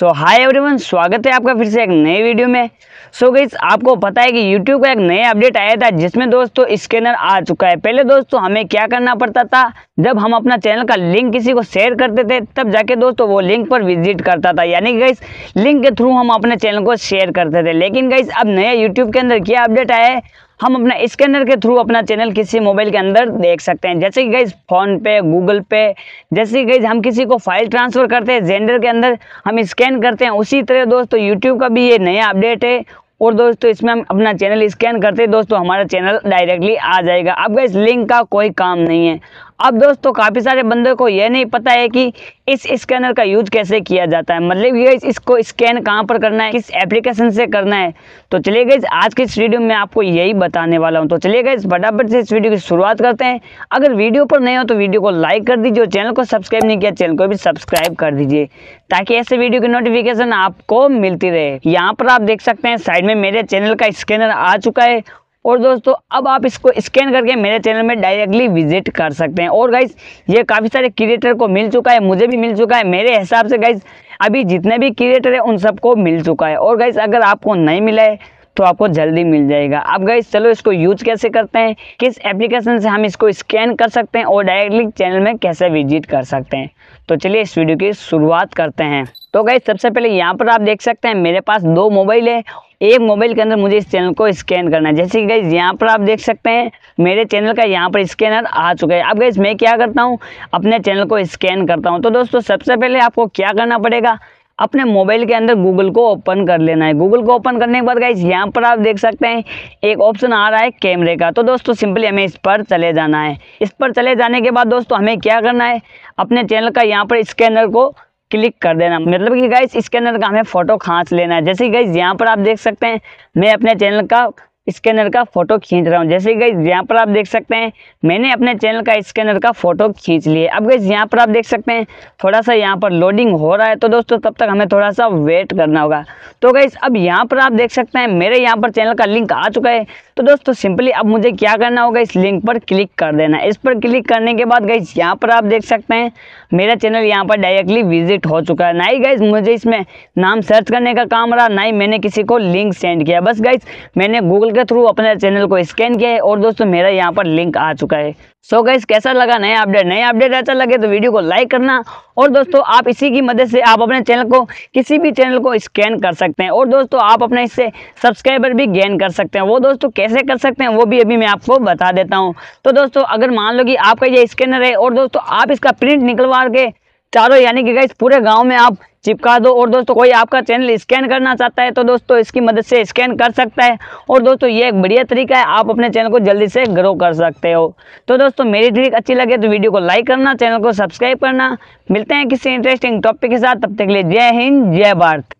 सो hi everyone स्वागत है आपका फिर से एक नए वीडियो में सो so गई आपको पता है कि यूट्यूब का एक नया अपडेट आया था जिसमें दोस्तों स्कैनर आ चुका है पहले दोस्तों हमें क्या करना पड़ता था जब हम अपना चैनल का लिंक किसी को शेयर करते थे तब जाके दोस्तों वो लिंक पर विजिट करता था यानी कि गई लिंक के थ्रू हम अपने चैनल को शेयर करते थे लेकिन गई अब नया यूट्यूब के अंदर क्या अपडेट आया है हम अपना स्कैनर के थ्रू अपना चैनल किसी मोबाइल के अंदर देख सकते हैं जैसे कि गाइज फोन पे गूगल पे जैसे कि गाइज हम किसी को फाइल ट्रांसफ़र करते हैं जेंडर के अंदर हम स्कैन करते हैं उसी तरह दोस्तों यूट्यूब का भी ये नया अपडेट है और दोस्तों इसमें हम अपना चैनल स्कैन करते हैं दोस्तों हमारा चैनल डायरेक्टली आ जाएगा अब इस लिंक का कोई काम नहीं है अब दोस्तों तो काफ़ी सारे बंदों को यह नहीं पता है कि इस स्कैनर का यूज कैसे किया जाता है मतलब ये इसको स्कैन कहाँ पर करना है किस एप्लीकेशन से करना है तो चलिए गए आज के इस वीडियो में आपको यही बताने वाला हूँ तो चलिए गए फटाफट से इस वीडियो की शुरुआत करते हैं अगर वीडियो पर नए हो तो वीडियो को लाइक कर दीजिए चैनल को सब्सक्राइब नहीं किया चैनल को भी सब्सक्राइब कर दीजिए ताकि ऐसे वीडियो की नोटिफिकेशन आपको मिलती रहे यहाँ पर आप देख सकते हैं साइड में मेरे चैनल का स्कैनर आ चुका है और दोस्तों अब आप इसको स्कैन करके मेरे चैनल में डायरेक्टली विजिट कर सकते हैं और गाइज ये काफ़ी सारे क्रिएटर को मिल चुका है मुझे भी मिल चुका है मेरे हिसाब से गाइज अभी जितने भी क्रिएटर हैं उन सबको मिल चुका है और गाइज अगर आपको नहीं मिला है तो आपको जल्दी मिल जाएगा अब गई चलो इसको यूज कैसे करते हैं किस एप्लीकेशन से हम इसको स्कैन कर सकते हैं और डायरेक्टली चैनल में कैसे विजिट कर सकते हैं तो चलिए इस वीडियो की शुरुआत करते हैं तो गई सबसे पहले यहाँ पर आप देख सकते हैं मेरे पास दो मोबाइल है एक मोबाइल के अंदर मुझे इस चैनल को स्कैन करना है जैसे कि गई यहाँ पर आप देख सकते हैं मेरे चैनल का यहाँ पर स्कैनर आ चुका है अब गई मैं क्या करता हूँ अपने चैनल को स्कैन करता हूँ तो दोस्तों सबसे पहले आपको क्या करना पड़ेगा अपने मोबाइल के अंदर गूगल को ओपन कर लेना है गूगल को ओपन करने के बाद गाइज यहाँ पर आप देख सकते हैं एक ऑप्शन आ रहा है कैमरे का तो दोस्तों सिंपली हमें इस पर चले जाना है इस पर चले जाने के बाद दोस्तों हमें क्या करना है अपने चैनल का यहाँ पर स्कैनर को क्लिक कर देना मतलब कि गाइस स्कैनर का हमें फ़ोटो खींच लेना है जैसे गाइज यहाँ पर आप देख सकते हैं मैं अपने चैनल का स्कैनर का फोटो खींच रहा हूँ जैसे गई यहाँ पर आप देख सकते हैं मैंने अपने चैनल का स्कैनर का फोटो खींच लिया अब गई यहाँ पर आप देख सकते हैं थोड़ा सा यहाँ पर लोडिंग हो रहा है तो दोस्तों तब तक हमें थोड़ा सा वेट करना होगा तो गई अब यहाँ पर आप देख सकते हैं मेरे यहाँ पर चैनल का लिंक आ चुका है तो दोस्तों सिंपली अब मुझे क्या करना होगा इस लिंक पर क्लिक कर देना इस पर क्लिक करने के बाद गई यहाँ पर आप देख सकते हैं मेरा चैनल यहाँ पर डायरेक्टली विजिट हो चुका है ना ही गई मुझे इसमें नाम सर्च करने का काम रहा ना ही मैंने किसी को लिंक सेंड किया बस गई मैंने गूगल के थ्रू अपने चैनल को स्कैन किया है और दोस्तों मेरा यहाँ पर लिंक आ चुका है सो so गाइस कैसा लगा नया अपडेट नया अपडेट अच्छा लगे तो वीडियो को लाइक करना और दोस्तों आप इसी की मदद से आप अपने चैनल को किसी भी चैनल को स्कैन कर सकते हैं और दोस्तों आप अपने इससे सब्सक्राइबर भी गेन कर सकते हैं वो दोस्तों कैसे कर सकते हैं वो भी अभी मैं आपको बता देता हूँ तो दोस्तों अगर मान लो कि आपका ये स्कैनर है और दोस्तों आप इसका प्रिंट निकलवा के चारों यानी कि गाइस पूरे गाँव में आप चिपका दो और दोस्तों कोई आपका चैनल स्कैन करना चाहता है तो दोस्तों इसकी मदद से स्कैन कर सकता है और दोस्तों ये एक बढ़िया तरीका है आप अपने चैनल को जल्दी से ग्रो कर सकते हो तो दोस्तों मेरी ट्रिक अच्छी लगे तो वीडियो को लाइक करना चैनल को सब्सक्राइब करना मिलते हैं किसी इंटरेस्टिंग टॉपिक के साथ तब तक के लिए जय हिंद जय भारत